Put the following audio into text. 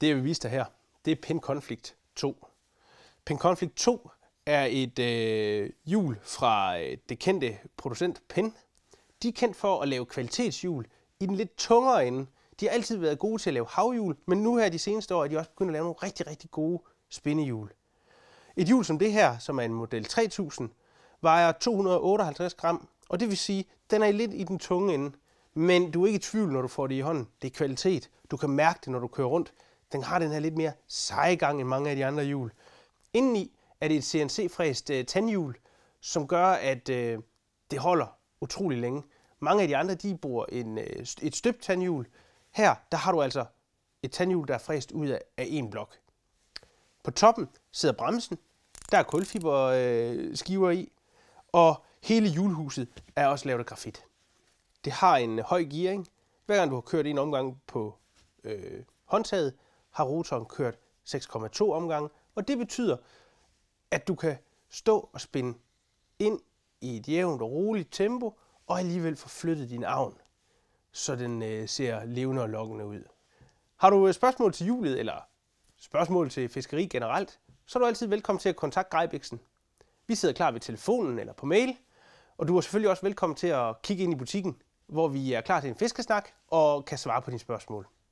det jeg vil vise dig her, det er Pin Conflict 2. Pin Conflict 2 er et øh, hjul fra øh, det kendte producent Pin. De er kendt for at lave kvalitetshjul i den lidt tungere ende. De har altid været gode til at lave havhjul, men nu her de seneste år er de også begyndt at lave nogle rigtig, rigtig gode spindehjul. Et hjul som det her, som er en model 3000, vejer 258 gram, og det vil sige, at den er lidt i den tunge ende. Men du er ikke i tvivl, når du får det i hånden. Det er kvalitet. Du kan mærke det, når du kører rundt. Den har den her lidt mere seje gang end mange af de andre hjul. Indeni er det et CNC-fræst øh, tandhjul, som gør, at øh, det holder utrolig længe. Mange af de andre, de bruger en, øh, et støbt tandhjul. Her, der har du altså et tandhjul, der er fræst ud af, af en blok. På toppen sidder bremsen. Der er kulfiberskiver øh, i. Og hele hjulhuset er også lavet af grafit. Det har en øh, høj gearing. Hver gang du har kørt en omgang på øh, håndtaget, har rotoren kørt 6,2 omgange, og det betyder, at du kan stå og spinde ind i et jævnt og roligt tempo, og alligevel få flyttet din avn, så den øh, ser levende og lokkende ud. Har du øh, spørgsmål til julet eller spørgsmål til fiskeri generelt, så er du altid velkommen til at kontakte Greibiksen. Vi sidder klar ved telefonen eller på mail, og du er selvfølgelig også velkommen til at kigge ind i butikken, hvor vi er klar til en fiskesnak og kan svare på dine spørgsmål.